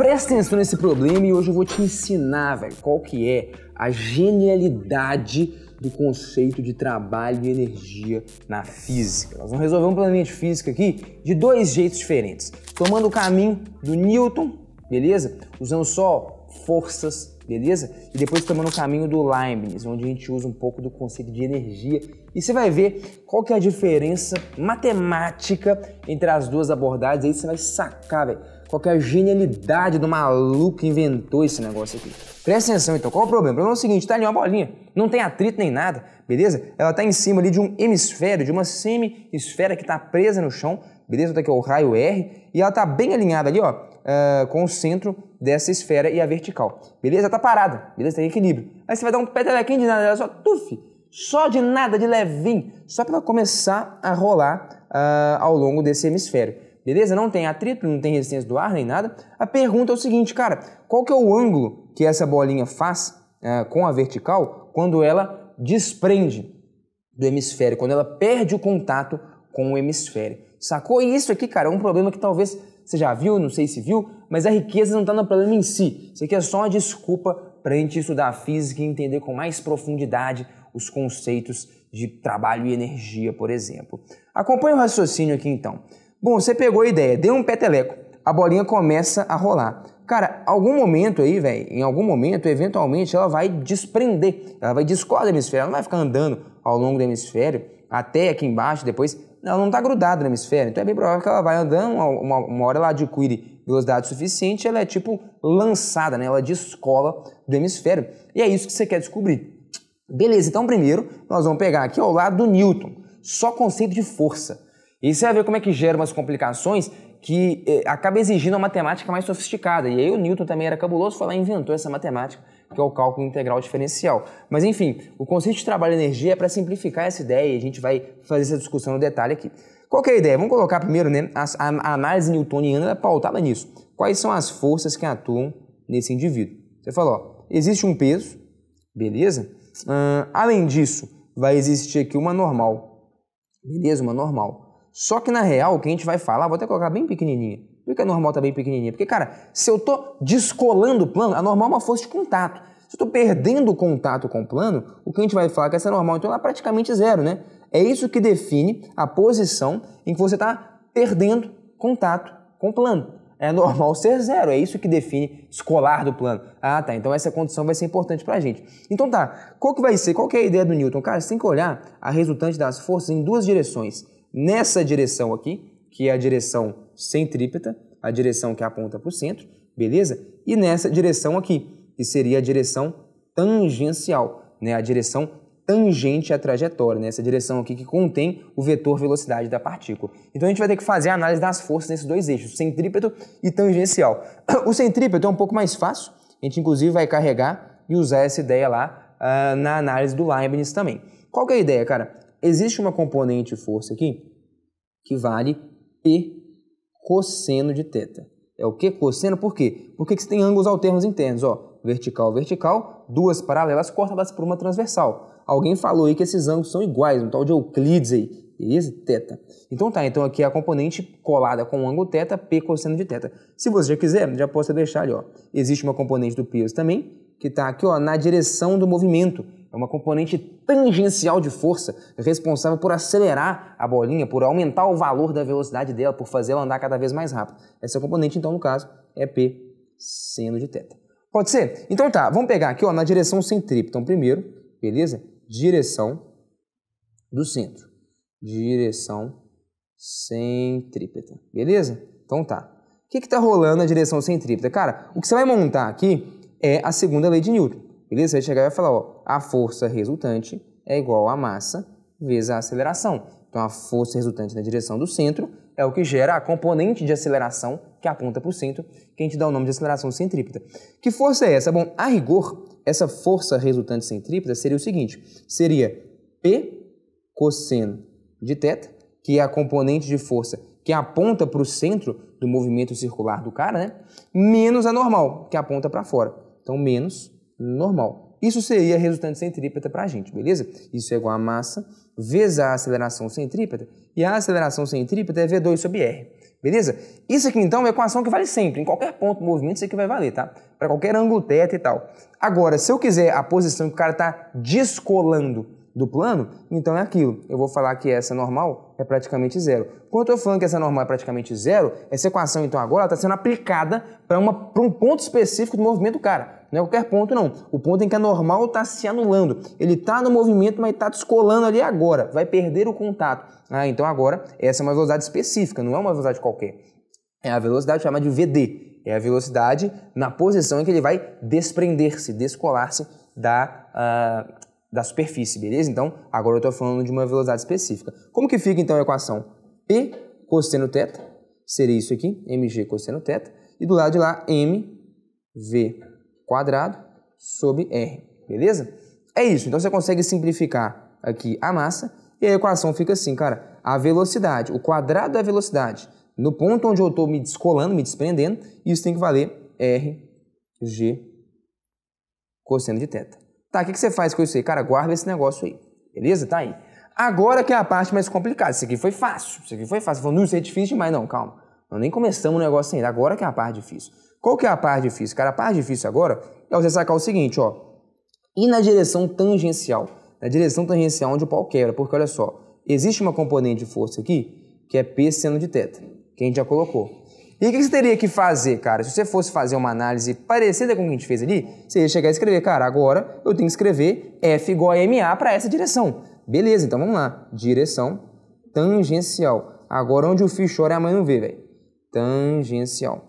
Presta atenção nesse problema e hoje eu vou te ensinar, velho, qual que é a genialidade do conceito de trabalho e energia na física. Nós vamos resolver um problema de física aqui de dois jeitos diferentes, tomando o caminho do Newton, beleza? Usando só forças, beleza? E depois tomando o caminho do Leibniz, onde a gente usa um pouco do conceito de energia. E você vai ver qual que é a diferença matemática entre as duas abordagens, aí você vai sacar, velho qual é a genialidade do maluco que inventou esse negócio aqui. Presta atenção então, qual é o problema? O problema é o seguinte, tá ali uma bolinha, não tem atrito nem nada, beleza? Ela tá em cima ali de um hemisfério, de uma semi-esfera que tá presa no chão, beleza? Então aqui é o raio R, e ela tá bem alinhada ali, ó, uh, com o centro dessa esfera e a vertical, beleza? Ela tá parada, beleza? Tem equilíbrio. Aí você vai dar um petelequinho de nada, ela só tuf, só de nada, de levinho, só para começar a rolar uh, ao longo desse hemisfério beleza? Não tem atrito, não tem resistência do ar nem nada. A pergunta é o seguinte, cara, qual que é o ângulo que essa bolinha faz é, com a vertical quando ela desprende do hemisfério, quando ela perde o contato com o hemisfério? Sacou? E isso aqui, cara, é um problema que talvez você já viu, não sei se viu, mas a riqueza não está no problema em si. Isso aqui é só uma desculpa para a gente estudar física e entender com mais profundidade os conceitos de trabalho e energia, por exemplo. Acompanhe o raciocínio aqui então. Bom, você pegou a ideia, deu um peteleco, a bolinha começa a rolar. Cara, algum momento aí, velho, em algum momento, eventualmente, ela vai desprender, ela vai descolar do hemisfério, ela não vai ficar andando ao longo do hemisfério até aqui embaixo, depois. Ela não está grudada no hemisfério, então é bem provável que ela vai andando, uma, uma hora ela adquire velocidade suficiente, ela é tipo lançada, né? ela descola do hemisfério. E é isso que você quer descobrir. Beleza, então primeiro nós vamos pegar aqui ao lado do Newton, só conceito de força. E você vai ver como é que gera umas complicações que eh, acaba exigindo uma matemática mais sofisticada. E aí o Newton também era cabuloso, foi lá e inventou essa matemática, que é o cálculo integral diferencial. Mas enfim, o conceito de trabalho e energia é para simplificar essa ideia e a gente vai fazer essa discussão no detalhe aqui. Qual é a ideia? Vamos colocar primeiro, né? A, a análise newtoniana é pautada nisso. Quais são as forças que atuam nesse indivíduo? Você falou, ó, existe um peso, beleza? Uh, além disso, vai existir aqui uma normal, beleza? Uma normal só que na real, o que a gente vai falar, vou até colocar bem pequenininha. Por que a normal tá bem pequenininha? Porque, cara, se eu tô descolando o plano, a normal é uma força de contato. Se eu tô perdendo contato com o plano, o que a gente vai falar é que essa é normal, então ela é praticamente zero, né? É isso que define a posição em que você está perdendo contato com o plano. É normal ser zero, é isso que define escolar do plano. Ah, tá, então essa condição vai ser importante para a gente. Então tá, qual que vai ser, qual que é a ideia do Newton? Cara, você tem que olhar a resultante das forças em duas direções nessa direção aqui, que é a direção centrípeta, a direção que aponta para o centro, beleza? E nessa direção aqui, que seria a direção tangencial, né? a direção tangente à trajetória, né? direção aqui que contém o vetor velocidade da partícula. Então a gente vai ter que fazer a análise das forças nesses dois eixos, centrípeto e tangencial. O centrípeto é um pouco mais fácil, a gente inclusive vai carregar e usar essa ideia lá uh, na análise do Leibniz também. Qual que é a ideia, cara? existe uma componente força aqui que vale P cosseno de θ. É o que? Cosseno, por quê? Porque você tem ângulos alternos internos, ó. Vertical, vertical, duas paralelas, corta elas por uma transversal. Alguém falou aí que esses ângulos são iguais, um tal de Euclides aí, beleza? Teta. Então tá, então aqui é a componente colada com o ângulo θ, P cosseno de θ. Se você já quiser, já posso deixar ali, ó. Existe uma componente do peso também, que está aqui, ó, na direção do movimento é uma componente tangencial de força responsável por acelerar a bolinha, por aumentar o valor da velocidade dela, por fazer ela andar cada vez mais rápido. Essa é componente, então, no caso, é P seno de θ. Pode ser? Então tá, vamos pegar aqui ó, na direção centrípeta. Então, primeiro, beleza? Direção do centro. Direção centrípeta. Beleza? Então tá. O que está rolando na direção centrípeta? Cara, o que você vai montar aqui é a segunda lei de Newton. Beleza? Vai chegar e vai falar, ó, a força resultante é igual à massa vezes a aceleração. Então, a força resultante na direção do centro é o que gera a componente de aceleração que aponta para o centro, que a gente dá o nome de aceleração centrípeta. Que força é essa? Bom, a rigor, essa força resultante centrípeta seria o seguinte, seria P cosseno de θ, que é a componente de força que aponta para o centro do movimento circular do cara, né? menos a normal, que aponta para fora. Então, menos normal. Isso seria a resultante centrípeta para a gente, beleza? Isso é igual a massa vezes a aceleração centrípeta, e a aceleração centrípeta é V2 sobre R, beleza? Isso aqui, então, é uma equação que vale sempre, em qualquer ponto do movimento isso aqui vai valer, tá? Para qualquer ângulo teta e tal. Agora, se eu quiser a posição que o cara está descolando do plano, então é aquilo. Eu vou falar que essa normal é praticamente zero. Quando eu estou falando que essa normal é praticamente zero, essa equação, então, agora está sendo aplicada para um ponto específico do movimento do cara. Não é qualquer ponto, não. O ponto em que a normal está se anulando. Ele está no movimento, mas está descolando ali agora. Vai perder o contato. Ah, então agora essa é uma velocidade específica, não é uma velocidade qualquer. É a velocidade chamada de VD. É a velocidade na posição em que ele vai desprender-se, descolar-se da, uh, da superfície, beleza? Então, agora eu estou falando de uma velocidade específica. Como que fica então a equação? P cosseno θ seria isso aqui, mg cosseno θ, e do lado de lá mv quadrado sobre r, beleza? É isso, então você consegue simplificar aqui a massa e a equação fica assim, cara, a velocidade, o quadrado da velocidade, no ponto onde eu estou me descolando, me desprendendo, isso tem que valer rg cosseno de θ. Tá, o que, que você faz com isso aí? Cara, guarda esse negócio aí. Beleza? Tá aí. Agora que é a parte mais complicada. Isso aqui foi fácil. Isso aqui foi fácil. Falou, não, isso é difícil demais. Não, calma. Nós nem começamos o negócio ainda. Agora que é a parte difícil. Qual que é a parte difícil? Cara, a parte difícil agora é você sacar o seguinte, ó. E na direção tangencial. Na direção tangencial onde o pau quebra. Porque, olha só, existe uma componente de força aqui que é P seno de teta, que a gente já colocou. E o que você teria que fazer, cara? Se você fosse fazer uma análise parecida com o que a gente fez ali, você ia chegar a escrever, cara, agora eu tenho que escrever F igual a MA para essa direção. Beleza, então vamos lá. Direção tangencial. Agora onde o fio chora é a mãe não vê, velho. Tangencial.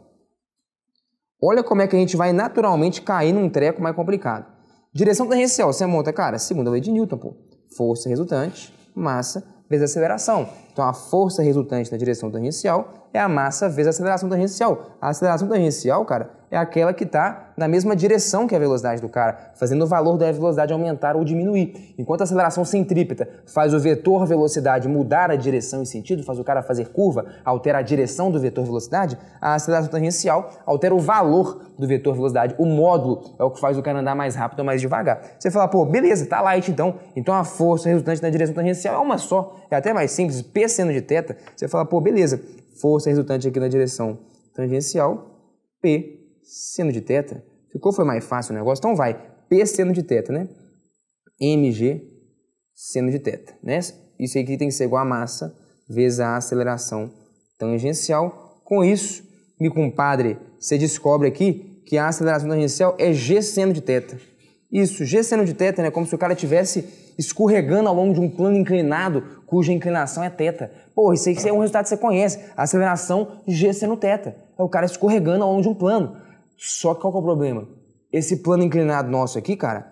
Olha como é que a gente vai naturalmente cair num treco mais complicado. Direção tangencial, você monta, cara, segunda lei de Newton, pô. Força resultante, massa vezes a aceleração. Então, a força resultante na direção tangencial é a massa vezes a aceleração tangencial. A aceleração tangencial, cara, é aquela que está na mesma direção que a velocidade do cara, fazendo o valor da velocidade aumentar ou diminuir. Enquanto a aceleração centrípeta faz o vetor velocidade mudar a direção e sentido, faz o cara fazer curva, altera a direção do vetor velocidade, a aceleração tangencial altera o valor do vetor velocidade, o módulo é o que faz o cara andar mais rápido ou mais devagar. Você fala, pô, beleza, tá light então, então a força resultante na direção tangencial é uma só, é até mais simples, P seno de teta, você fala, pô, beleza, força resultante aqui na direção tangencial, P seno de teta. Ficou? Foi mais fácil o negócio? Então vai. P seno de teta, né? mg seno de teta, né? Isso aqui tem que ser igual a massa vezes a aceleração tangencial. Com isso, me compadre, você descobre aqui que a aceleração tangencial é g seno de teta. Isso, g seno de teta, né? Como se o cara estivesse escorregando ao longo de um plano inclinado cuja inclinação é teta. Pô, isso aí é um resultado que você conhece. Aceleração g seno teta. É o cara escorregando ao longo de um plano. Só que qual que é o problema? Esse plano inclinado nosso aqui, cara,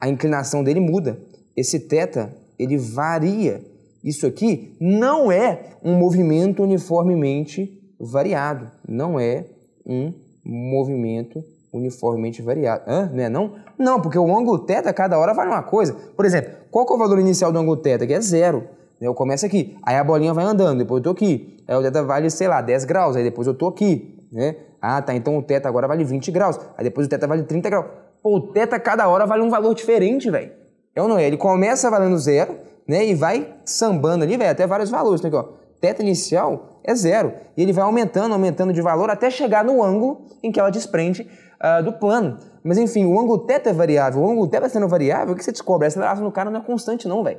a inclinação dele muda. Esse θ, ele varia. Isso aqui não é um movimento uniformemente variado. Não é um movimento uniformemente variado. Hã? Não é não? Não, porque o ângulo θ cada hora vale uma coisa. Por exemplo, qual é o valor inicial do ângulo θ? Que é zero. Né? Eu começo aqui, aí a bolinha vai andando, depois eu tô aqui. Aí o θ vale, sei lá, 10 graus, aí depois eu tô aqui né? Ah, tá, então o teta agora vale 20 graus, aí depois o teta vale 30 graus. Pô, o teta cada hora vale um valor diferente, velho. É ou não é? Ele começa valendo zero, né? E vai sambando ali, velho, até vários valores. Então, aqui, ó, teta inicial é zero. E ele vai aumentando, aumentando de valor até chegar no ângulo em que ela desprende uh, do plano. Mas enfim, o ângulo teta é variável. O ângulo teta sendo variável, o que você descobre? Essa relação do cara não é constante, não, velho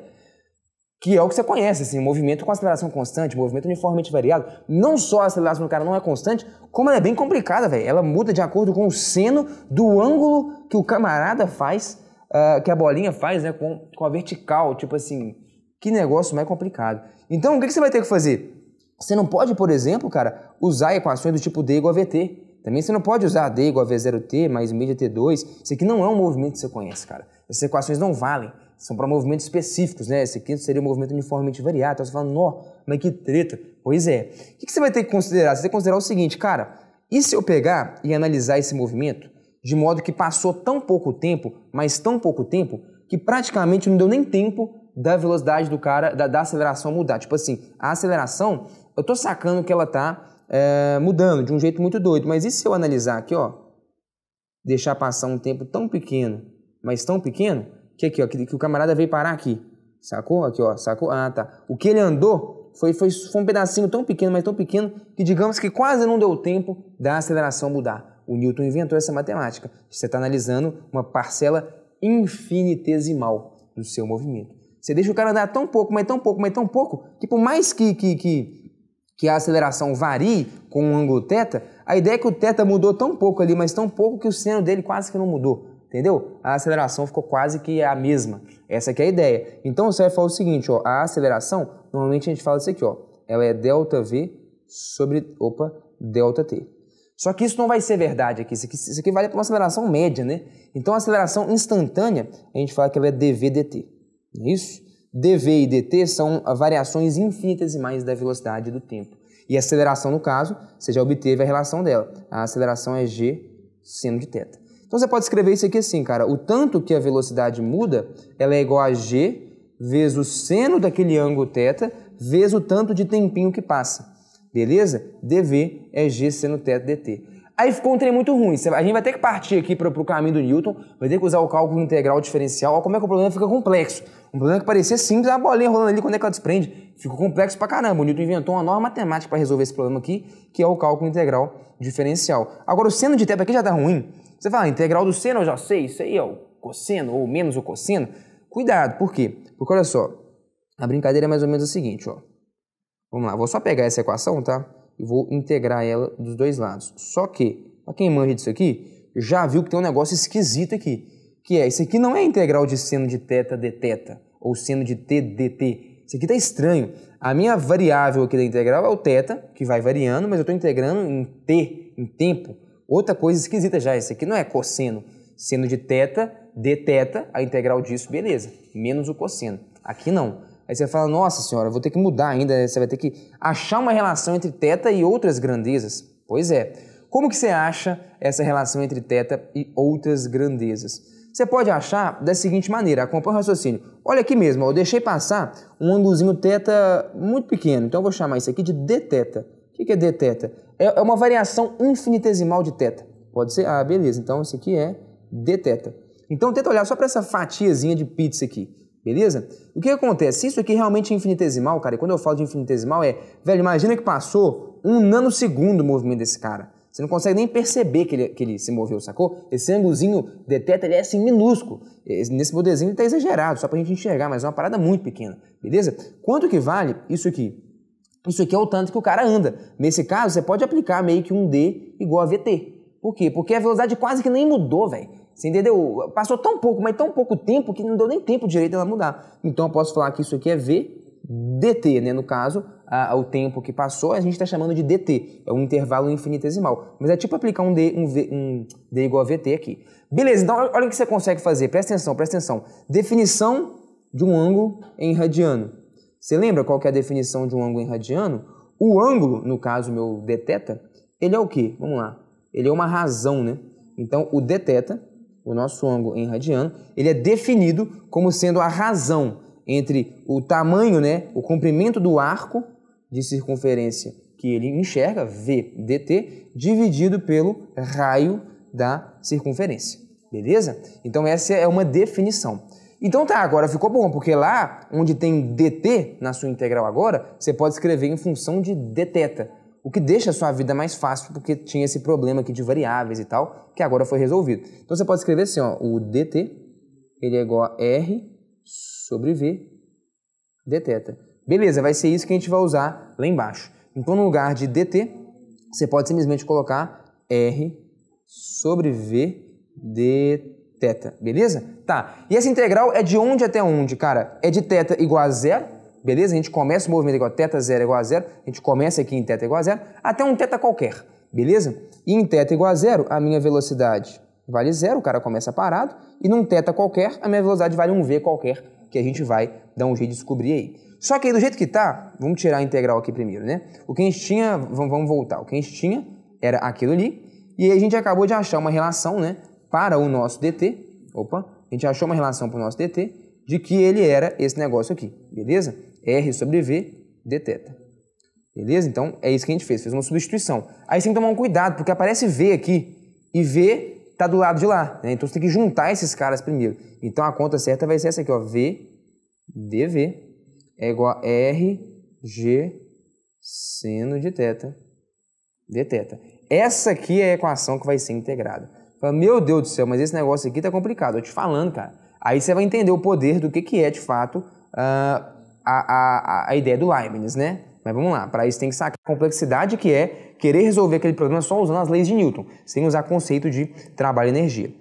que é o que você conhece, assim, movimento com aceleração constante, movimento uniformemente variado. Não só a aceleração do cara não é constante, como ela é bem complicada, velho. Ela muda de acordo com o seno do ângulo que o camarada faz, uh, que a bolinha faz, né, com, com a vertical. Tipo assim, que negócio mais complicado. Então, o que, que você vai ter que fazer? Você não pode, por exemplo, cara, usar equações do tipo D igual a VT. Também você não pode usar D igual a V0T mais média T2. Isso aqui não é um movimento que você conhece, cara. Essas equações não valem são para movimentos específicos, né? Esse aqui seria o um movimento uniformemente variado. Então você fala, nó, mas que treta. Pois é. O que você vai ter que considerar? Você tem que considerar o seguinte, cara, e se eu pegar e analisar esse movimento de modo que passou tão pouco tempo, mas tão pouco tempo, que praticamente não deu nem tempo da velocidade do cara, da, da aceleração mudar. Tipo assim, a aceleração, eu tô sacando que ela tá é, mudando de um jeito muito doido, mas e se eu analisar aqui, ó, deixar passar um tempo tão pequeno, mas tão pequeno, que aqui, ó, que, que o camarada veio parar aqui. Sacou? Aqui, ó, sacou? Ah, tá. O que ele andou foi, foi, foi um pedacinho tão pequeno, mas tão pequeno, que digamos que quase não deu tempo da aceleração mudar. O Newton inventou essa matemática. Você está analisando uma parcela infinitesimal do seu movimento. Você deixa o cara andar tão pouco, mas tão pouco, mas tão pouco, que por mais que, que, que, que a aceleração varie com o ângulo θ, a ideia é que o θ mudou tão pouco ali, mas tão pouco que o seno dele quase que não mudou entendeu? A aceleração ficou quase que a mesma. Essa é a ideia. Então você vai falar o seguinte, ó, a aceleração, normalmente a gente fala isso aqui, ó, ela é delta V sobre, opa, delta T. Só que isso não vai ser verdade aqui, isso aqui, isso aqui vale para uma aceleração média, né? Então a aceleração instantânea, a gente fala que ela é dv/dt. Não é isso? dv e dt são variações infinitesimais da velocidade do tempo. E a aceleração, no caso, você já obteve a relação dela. A aceleração é g seno de θ. Então você pode escrever isso aqui assim, cara. O tanto que a velocidade muda, ela é igual a g vezes o seno daquele ângulo θ vezes o tanto de tempinho que passa. Beleza? dv é g seno θ dt. Aí ficou um trem muito ruim. A gente vai ter que partir aqui para o caminho do Newton, vai ter que usar o cálculo integral diferencial. Olha como é que o problema fica complexo. Um problema que parecia simples, a bolinha rolando ali, quando é que ela desprende? Ficou complexo pra caramba. O Newton inventou uma nova matemática para resolver esse problema aqui, que é o cálculo integral diferencial. Agora, o seno de θ aqui já tá ruim. Você fala, ah, integral do seno, eu já sei, isso aí é o cosseno, ou menos o cosseno. Cuidado, por quê? Porque olha só, a brincadeira é mais ou menos a seguinte, ó. Vamos lá, vou só pegar essa equação, tá? E vou integrar ela dos dois lados. Só que, para quem manja disso aqui, já viu que tem um negócio esquisito aqui. Que é, isso aqui não é integral de seno de teta dθ, ou seno de t dt. Isso aqui tá estranho. A minha variável aqui da integral é o teta, que vai variando, mas eu estou integrando em t, em tempo. Outra coisa esquisita já, esse aqui não é cosseno. Seno de teta, d teta, a integral disso, beleza. Menos o cosseno. Aqui não. Aí você fala, nossa senhora, vou ter que mudar ainda, você vai ter que achar uma relação entre teta e outras grandezas. Pois é. Como que você acha essa relação entre teta e outras grandezas? Você pode achar da seguinte maneira, acompanha o raciocínio. Olha aqui mesmo, eu deixei passar um ângulozinho teta muito pequeno, então eu vou chamar isso aqui de d teta. O que é d θ? É, é uma variação infinitesimal de θ. Pode ser? Ah, beleza. Então, isso aqui é d Então, tenta olhar só para essa fatiazinha de pizza aqui. Beleza? O que acontece? Isso aqui realmente é infinitesimal, cara. E quando eu falo de infinitesimal é... Velho, imagina que passou um nanosegundo o movimento desse cara. Você não consegue nem perceber que ele, que ele se moveu, sacou? Esse ângulozinho deteta, ele é assim, minúsculo. É, nesse modelozinho ele tá exagerado, só pra gente enxergar, mas é uma parada muito pequena, beleza? Quanto que vale isso aqui? Isso aqui é o tanto que o cara anda. Nesse caso, você pode aplicar meio que um D igual a VT. Por quê? Porque a velocidade quase que nem mudou, velho. Você entendeu? Passou tão pouco, mas tão pouco tempo que não deu nem tempo direito ela mudar. Então eu posso falar que isso aqui é V DT, né? No caso, a, a, o tempo que passou, a gente está chamando de DT, é um intervalo infinitesimal. Mas é tipo aplicar um D, um v, um D igual a VT aqui. Beleza, então olha o que você consegue fazer, presta atenção, presta atenção. Definição de um ângulo em radiano. Você lembra qual é a definição de um ângulo irradiano? O ângulo, no caso meu deteta, ele é o quê? Vamos lá. Ele é uma razão, né? Então, o deteta, o nosso ângulo em radiano, ele é definido como sendo a razão entre o tamanho, né, o comprimento do arco de circunferência que ele enxerga, VDT, dividido pelo raio da circunferência. Beleza? Então, essa é uma definição. Então tá, agora ficou bom, porque lá onde tem dt na sua integral agora, você pode escrever em função de dθ, o que deixa a sua vida mais fácil, porque tinha esse problema aqui de variáveis e tal, que agora foi resolvido. Então você pode escrever assim, ó, o dt ele é igual a r sobre v dθ. Beleza, vai ser isso que a gente vai usar lá embaixo. Então no lugar de dt, você pode simplesmente colocar r sobre v dθ θ, beleza? Tá, e essa integral é de onde até onde, cara? É de θ igual a zero, beleza? A gente começa o movimento igual a θ zero igual a zero, a gente começa aqui em θ igual a zero, até um θ qualquer, beleza? E em θ igual a zero, a minha velocidade vale zero, o cara começa parado, e num θ qualquer, a minha velocidade vale um v qualquer, que a gente vai dar um jeito de descobrir aí. Só que aí do jeito que tá, vamos tirar a integral aqui primeiro, né? O que a gente tinha, vamos, vamos voltar, o que a gente tinha era aquilo ali, e a gente acabou de achar uma relação, né? para o nosso DT, opa, a gente achou uma relação para o nosso DT de que ele era esse negócio aqui, beleza? R sobre V dθ. Beleza? Então é isso que a gente fez, fez uma substituição. Aí você tem que tomar um cuidado, porque aparece V aqui e V está do lado de lá, né? Então você tem que juntar esses caras primeiro. Então a conta certa vai ser essa aqui, ó, V dV é igual a RG seno de θ dθ. Essa aqui é a equação que vai ser integrada. Fala, meu Deus do céu, mas esse negócio aqui tá complicado, eu te falando, cara. Aí você vai entender o poder do que, que é, de fato, uh, a, a, a ideia do Leibniz, né? Mas vamos lá, para isso tem que sacar a complexidade que é querer resolver aquele problema só usando as leis de Newton, sem usar conceito de trabalho e energia.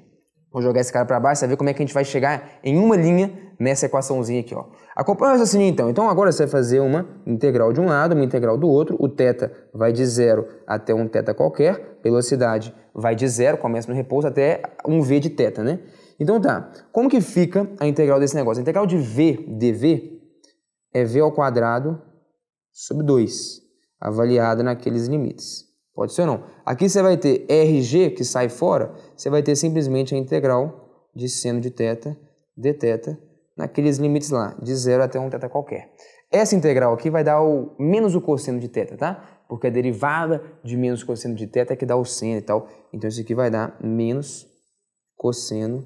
Vou jogar esse cara para baixo, você ver como é que a gente vai chegar em uma linha nessa equaçãozinha aqui. Ó. Acompanha o raciocínio então. Então agora você vai fazer uma integral de um lado, uma integral do outro. O θ vai de zero até um θ qualquer, velocidade vai de zero, começa no repouso, até um V de teta, né? Então tá, como que fica a integral desse negócio? A integral de V dV é V ao quadrado sobre 2, avaliada naqueles limites. Pode ser ou não. Aqui você vai ter RG, que sai fora, você vai ter simplesmente a integral de seno de teta, dθ, naqueles limites lá, de zero até um θ qualquer. Essa integral aqui vai dar o menos o cosseno de θ, tá? porque a derivada de menos cosseno de teta é que dá o seno e tal. Então isso aqui vai dar menos cosseno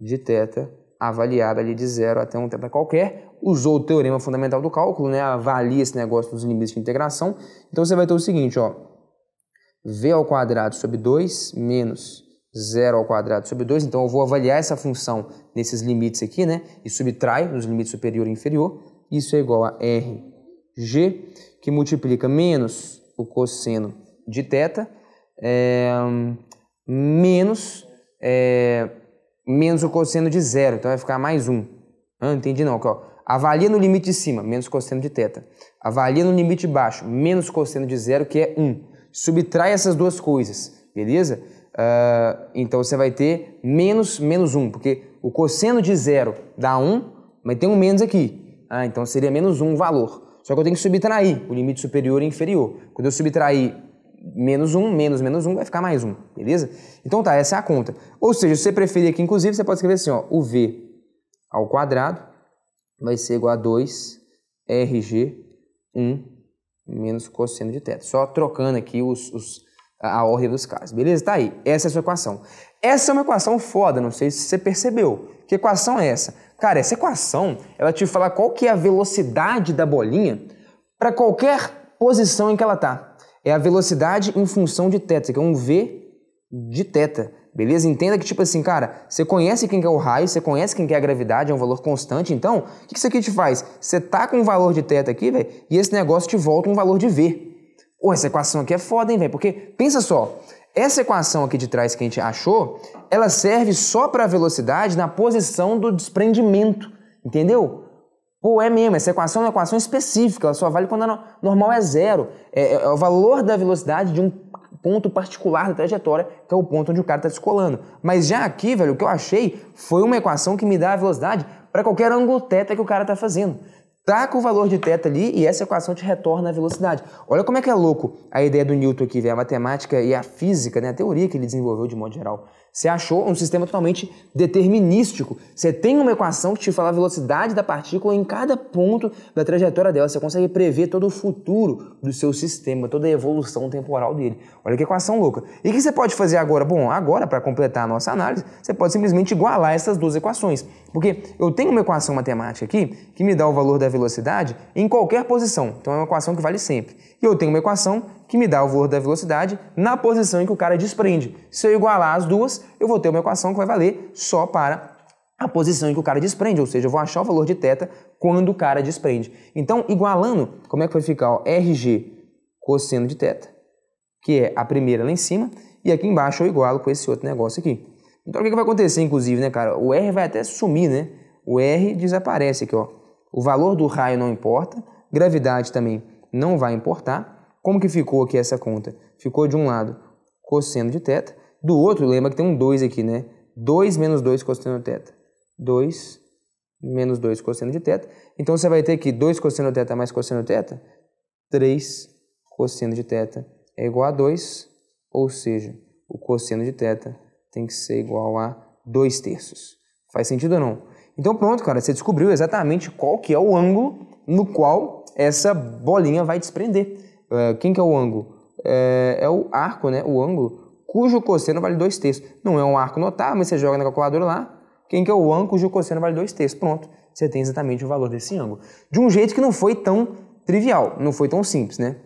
de teta avaliada ali de zero até um teta qualquer. Usou o teorema fundamental do cálculo, né? Avalia esse negócio dos limites de integração. Então você vai ter o seguinte, ó. V ao quadrado sobre 2 menos 0 ao quadrado sobre 2. Então eu vou avaliar essa função nesses limites aqui, né? E subtrai nos limites superior e inferior. Isso é igual a RG que multiplica menos o cosseno de teta é, menos, é, menos o cosseno de zero. Então vai ficar mais 1. Ah, entendi não. Aqui, ó. Avalia no limite de cima, menos cosseno de teta. Avalia no limite de baixo, menos cosseno de zero, que é 1. Subtrai essas duas coisas, beleza? Uh, então você vai ter menos menos 1, porque o cosseno de zero dá 1, mas tem um menos aqui. Ah, então seria menos 1 o valor. Só que eu tenho que subtrair o limite superior e inferior. Quando eu subtrair menos 1, menos menos 1, vai ficar mais 1, beleza? Então tá, essa é a conta. Ou seja, se você preferir aqui, inclusive, você pode escrever assim, ó, o V ao quadrado vai ser igual a 2 RG1 menos cosseno de teta. Só trocando aqui os, os, a ordem dos casos, beleza? Tá aí, essa é a sua equação. Essa é uma equação foda, não sei se você percebeu. Que equação é essa? Cara, essa equação, ela te fala qual que é a velocidade da bolinha para qualquer posição em que ela tá. É a velocidade em função de θ, que é um v de θ. Beleza? Entenda que, tipo assim, cara, você conhece quem é o raio, você conhece quem é a gravidade, é um valor constante, então, o que, que isso aqui te faz? Você tá com um valor de teta aqui, velho, e esse negócio te volta um valor de V. Pô, essa equação aqui é foda, hein, velho? Porque, pensa só, essa equação aqui de trás que a gente achou, ela serve só para a velocidade na posição do desprendimento, entendeu? Pô, é mesmo, essa equação é uma equação específica, ela só vale quando a normal é zero. É, é, é o valor da velocidade de um ponto particular da trajetória, que é o ponto onde o cara está descolando. Mas já aqui, velho, o que eu achei foi uma equação que me dá a velocidade para qualquer ângulo θ que o cara está fazendo taca tá o valor de θ ali e essa equação te retorna a velocidade. Olha como é que é louco a ideia do Newton aqui, a matemática e a física, né? a teoria que ele desenvolveu de modo geral. Você achou um sistema totalmente determinístico. Você tem uma equação que te fala a velocidade da partícula em cada ponto da trajetória dela. Você consegue prever todo o futuro do seu sistema, toda a evolução temporal dele. Olha que equação louca. E o que você pode fazer agora? Bom, agora, para completar a nossa análise, você pode simplesmente igualar essas duas equações. Porque eu tenho uma equação matemática aqui que me dá o valor da velocidade em qualquer posição. Então é uma equação que vale sempre. E eu tenho uma equação que me dá o valor da velocidade na posição em que o cara desprende. Se eu igualar as duas, eu vou ter uma equação que vai valer só para a posição em que o cara desprende, ou seja, eu vou achar o valor de θ quando o cara desprende. Então, igualando, como é que vai ficar? Ó, Rg cosseno de θ, que é a primeira lá em cima, e aqui embaixo eu igualo com esse outro negócio aqui. Então, o que, que vai acontecer, inclusive, né, cara? O R vai até sumir, né? O R desaparece aqui, ó. O valor do raio não importa, gravidade também não vai importar, como que ficou aqui essa conta? Ficou de um lado cosseno de θ, do outro, lembra que tem um 2 aqui, né? 2 menos 2 cosseno de θ. 2 menos 2 cosseno de θ. Então você vai ter aqui 2 cosseno de θ mais cosseno de θ, 3 cosseno de θ é igual a 2, ou seja, o cosseno de θ tem que ser igual a 2 terços. Faz sentido ou não? Então pronto, cara, você descobriu exatamente qual que é o ângulo no qual essa bolinha vai desprender. É, quem que é o ângulo? É, é, o arco, né? O ângulo, cujo cosseno vale 2 terços. Não é um arco notável, mas você joga na calculadora lá. Quem que é o ângulo cujo cosseno vale 2 terços? Pronto, você tem exatamente o valor desse ângulo. De um jeito que não foi tão trivial, não foi tão simples, né?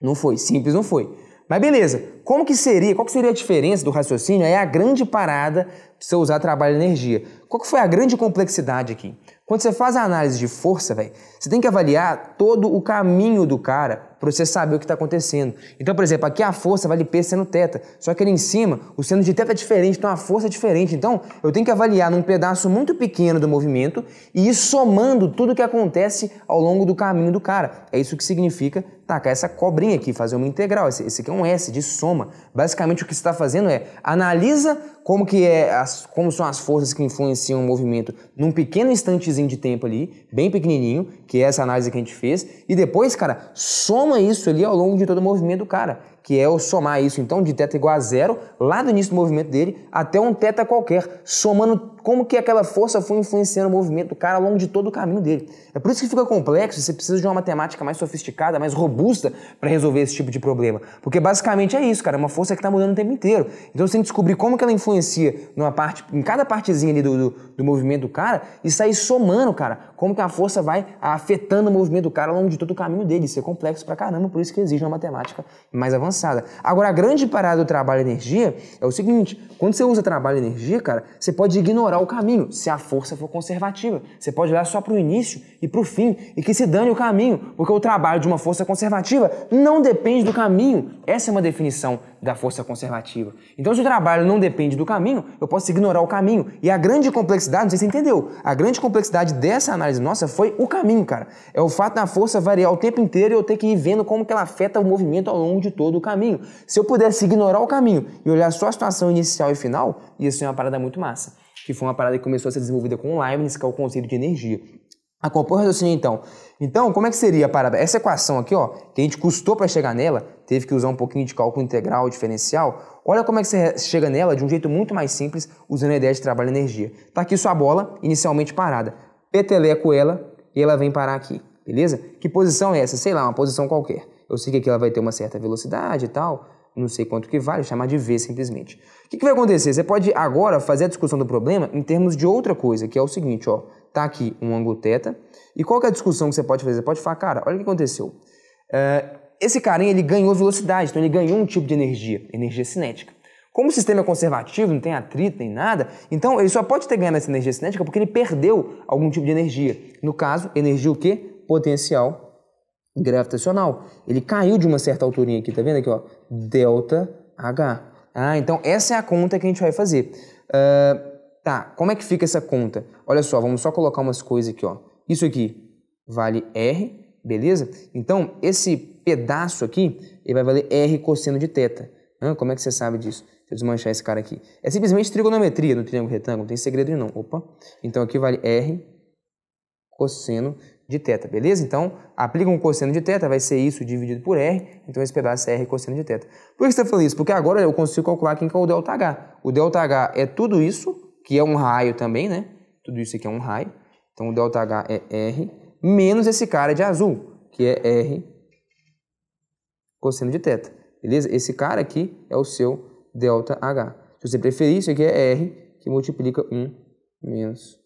Não foi, simples não foi. Mas beleza, como que seria, qual que seria a diferença do raciocínio? É a grande parada para você usar trabalho e energia. Qual que foi a grande complexidade aqui? Quando você faz a análise de força, velho, você tem que avaliar todo o caminho do cara para você saber o que está acontecendo. Então, por exemplo, aqui a força vale P seno θ, só que ali em cima o seno de θ é diferente, então a força é diferente. Então, eu tenho que avaliar num pedaço muito pequeno do movimento e ir somando tudo o que acontece ao longo do caminho do cara. É isso que significa tacar essa cobrinha aqui, fazer uma integral. Esse, esse aqui é um S de soma. Basicamente, o que você está fazendo é analisa como que é as, como são as forças que influenciam o movimento num pequeno instantezinho de tempo ali, bem pequenininho, que é essa análise que a gente fez, e depois, cara, soma soma é isso ali ao longo de todo o movimento do cara, que é o somar isso então de teta igual a zero, lá do início do movimento dele, até um teta qualquer, somando como que aquela força foi influenciando o movimento do cara ao longo de todo o caminho dele. É por isso que fica complexo, você precisa de uma matemática mais sofisticada, mais robusta para resolver esse tipo de problema. Porque basicamente é isso, cara, é uma força que está mudando o tempo inteiro. Então você tem que descobrir como que ela influencia numa parte, em cada partezinha ali do, do, do movimento do cara e sair somando, cara, como que a força vai afetando o movimento do cara ao longo de todo o caminho dele. Isso é complexo pra caramba, por isso que exige uma matemática mais avançada. Agora, a grande parada do trabalho e energia é o seguinte, quando você usa trabalho e energia, cara, você pode ignorar explorar o caminho, se a força for conservativa. Você pode olhar só para o início e para o fim, e que se dane o caminho, porque o trabalho de uma força conservativa não depende do caminho. Essa é uma definição da força conservativa. Então, se o trabalho não depende do caminho, eu posso ignorar o caminho. E a grande complexidade, não sei se você entendeu, a grande complexidade dessa análise nossa foi o caminho, cara. É o fato da força variar o tempo inteiro e eu ter que ir vendo como que ela afeta o movimento ao longo de todo o caminho. Se eu pudesse ignorar o caminho e olhar só a situação inicial e final, ia é uma parada muito massa que foi uma parada que começou a ser desenvolvida com o Leibniz, que é o conceito de energia. Acompanha o raciocínio então. Então, como é que seria a parada? Essa equação aqui, ó, que a gente custou para chegar nela, teve que usar um pouquinho de cálculo integral, diferencial. Olha como é que você chega nela de um jeito muito mais simples, usando a ideia de trabalho e energia. Tá aqui sua bola, inicialmente parada. Peteleco é ela e ela vem parar aqui, beleza? Que posição é essa? Sei lá, uma posição qualquer. Eu sei que aqui ela vai ter uma certa velocidade e tal, não sei quanto que vale, chamar de V simplesmente. O que, que, vai acontecer? Você pode agora fazer a discussão do problema em termos de outra coisa, que é o seguinte, ó, tá aqui um ângulo θ, e qual é a discussão que você pode fazer? Você pode falar, cara, olha o que aconteceu. Eh, esse carinha, ele ganhou velocidade, então ele ganhou um tipo de energia, energia cinética. Como o sistema é conservativo, não tem atrito, nem nada, então ele só pode ter ganhado essa energia cinética porque ele perdeu algum tipo de energia. No caso, energia o quê? Potencial gravitacional. Ele caiu de uma certa alturinha aqui, tá vendo aqui, ó? Delta H. Ah, então essa é a conta que a gente vai fazer. Uh, tá, como é que fica essa conta? Olha só, vamos só colocar umas coisas aqui, ó. Isso aqui vale R, beleza? Então, esse pedaço aqui, ele vai valer R cosseno de teta. Como é que você sabe disso? Deixa eu desmanchar esse cara aqui. É simplesmente trigonometria no triângulo retângulo, não tem segredo não. Opa. Então aqui vale R cosseno de θ, beleza? Então, aplica um cosseno de θ, vai ser isso dividido por R, então esse pedaço é R cosseno de θ. Por que você está falando isso? Porque agora eu consigo calcular quem é o ΔH. O ΔH é tudo isso, que é um raio também, né? Tudo isso aqui é um raio. Então, o ΔH é R menos esse cara de azul, que é R cosseno de θ, beleza? Esse cara aqui é o seu ΔH. Se você preferir, isso aqui é R, que multiplica 1 menos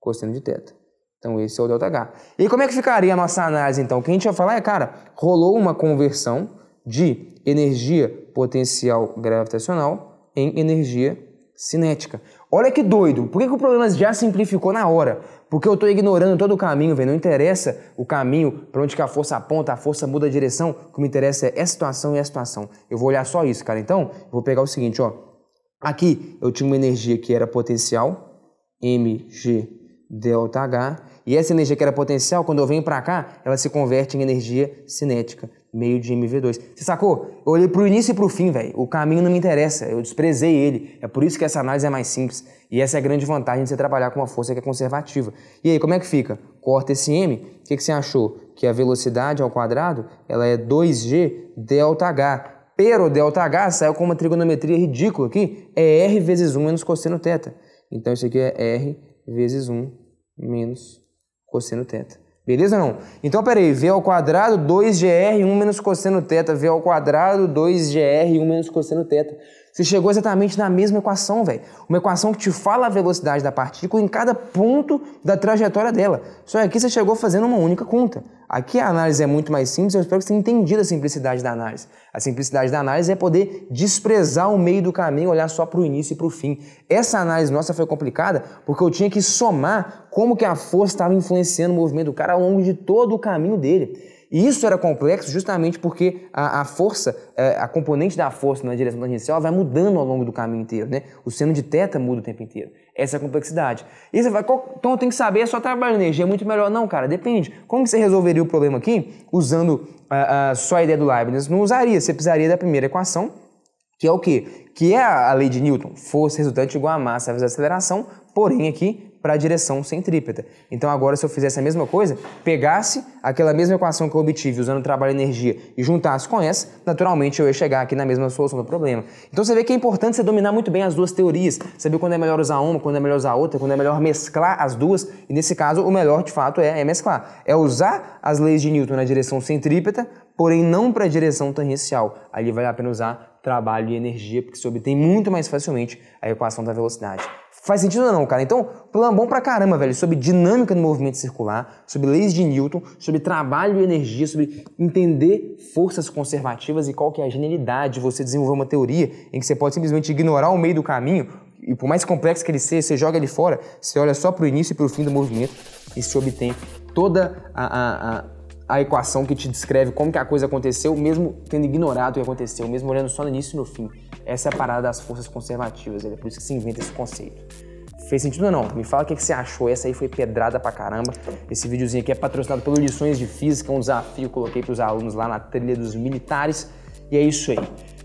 cosseno de θ. Então esse é o ΔH. E como é que ficaria a nossa análise então? O que a gente vai falar é, cara, rolou uma conversão de energia potencial gravitacional em energia cinética. Olha que doido. Por que, que o problema já simplificou na hora? Porque eu estou ignorando todo o caminho, velho. Não interessa o caminho para onde que a força aponta, a força muda a direção. O que me interessa é essa situação e essa situação. Eu vou olhar só isso, cara. Então, vou pegar o seguinte, ó. Aqui eu tinha uma energia que era potencial, mg delta h, e essa energia que era potencial, quando eu venho para cá, ela se converte em energia cinética, meio de MV2. Você sacou? Eu olhei pro início e pro fim, velho. O caminho não me interessa, eu desprezei ele. É por isso que essa análise é mais simples. E essa é a grande vantagem de você trabalhar com uma força que é conservativa. E aí, como é que fica? Corta esse M, o que, que você achou? Que a velocidade ao quadrado, ela é 2G delta H. Pero delta H saiu com uma trigonometria ridícula aqui, é R vezes 1 menos cosseno θ. Então isso aqui é R vezes 1 menos cosseno teta. Beleza não? Então, peraí, V ao quadrado, 2GR, 1 menos cosseno teta. V ao quadrado, 2GR, 1 menos cosseno teta. Você chegou exatamente na mesma equação, velho. Uma equação que te fala a velocidade da partícula em cada ponto da trajetória dela. Só que aqui você chegou fazendo uma única conta. Aqui a análise é muito mais simples, eu espero que você tenha entendido a simplicidade da análise. A simplicidade da análise é poder desprezar o meio do caminho, olhar só para o início e para o fim. Essa análise nossa foi complicada porque eu tinha que somar como que a força estava influenciando o movimento do cara ao longo de todo o caminho dele. E isso era complexo justamente porque a, a força, a, é, a componente da força na direção tangencial vai mudando ao longo do caminho inteiro, né? O seno de teta muda o tempo inteiro. Essa é a complexidade. E você vai, qual, então eu tenho que saber, é só trabalhar né? energia, é muito melhor. Não, cara, depende. Como que você resolveria o problema aqui usando a, ah, ah, só a ideia do Leibniz? Não usaria, você precisaria da primeira equação, que é o quê? Que é a, a lei de Newton, força resultante igual a massa vezes a aceleração, porém aqui para a direção centrípeta. Então agora se eu fizesse a mesma coisa, pegasse aquela mesma equação que eu obtive usando trabalho e energia e juntasse com essa, naturalmente eu ia chegar aqui na mesma solução do problema. Então você vê que é importante você dominar muito bem as duas teorias, saber quando é melhor usar uma, quando é melhor usar outra, quando é melhor mesclar as duas, e nesse caso o melhor de fato é, é mesclar, é usar as leis de Newton na direção centrípeta porém não para a direção tangencial. Ali vale a pena usar trabalho e energia, porque se obtém muito mais facilmente a equação da velocidade. Faz sentido ou não, cara? Então, plano bom pra caramba, velho, sobre dinâmica do movimento circular, sobre leis de Newton, sobre trabalho e energia, sobre entender forças conservativas e qual que é a genialidade de você desenvolver uma teoria em que você pode simplesmente ignorar o meio do caminho e por mais complexo que ele seja, você joga ele fora, você olha só pro início e pro fim do movimento e se obtém toda a, a, a a equação que te descreve como que a coisa aconteceu, mesmo tendo ignorado o que aconteceu, mesmo olhando só no início e no fim. Essa é a parada das forças conservativas, é por isso que se inventa esse conceito. Fez sentido ou não? Me fala o que, que você achou. Essa aí foi pedrada pra caramba. Esse videozinho aqui é patrocinado pelo Lições de Física, um desafio que eu coloquei pros alunos lá na trilha dos militares. E é isso aí.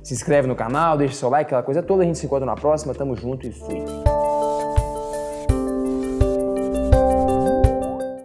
Se inscreve no canal, deixa seu like, aquela coisa toda. A gente se encontra na próxima. Tamo junto e fui.